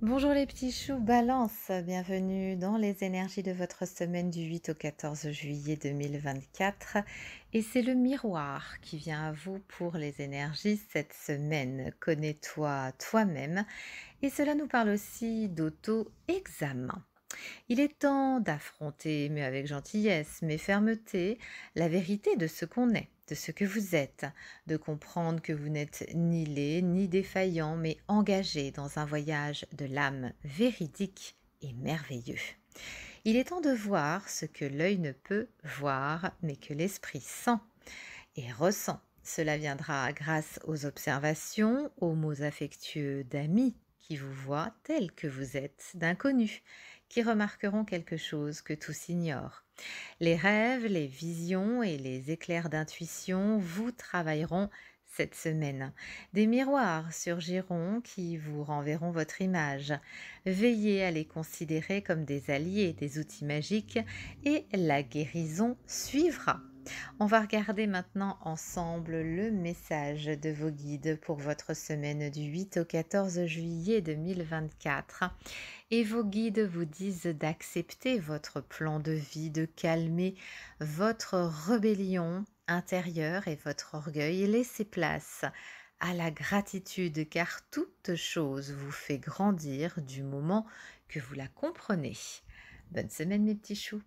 Bonjour les petits choux balance, bienvenue dans les énergies de votre semaine du 8 au 14 juillet 2024 et c'est le miroir qui vient à vous pour les énergies cette semaine. Connais-toi toi-même et cela nous parle aussi d'auto-examen. Il est temps d'affronter, mais avec gentillesse, mais fermeté, la vérité de ce qu'on est, de ce que vous êtes, de comprendre que vous n'êtes ni laid, ni défaillant, mais engagé dans un voyage de l'âme véridique et merveilleux. Il est temps de voir ce que l'œil ne peut voir, mais que l'esprit sent et ressent. Cela viendra grâce aux observations, aux mots affectueux d'amis qui vous voient tels que vous êtes, d'inconnus, qui remarqueront quelque chose que tous ignorent. Les rêves, les visions et les éclairs d'intuition vous travailleront cette semaine. Des miroirs surgiront qui vous renverront votre image. Veillez à les considérer comme des alliés, des outils magiques et la guérison suivra. On va regarder maintenant ensemble le message de vos guides pour votre semaine du 8 au 14 juillet 2024. Et vos guides vous disent d'accepter votre plan de vie, de calmer votre rébellion intérieure et votre orgueil. Laissez place à la gratitude car toute chose vous fait grandir du moment que vous la comprenez. Bonne semaine mes petits choux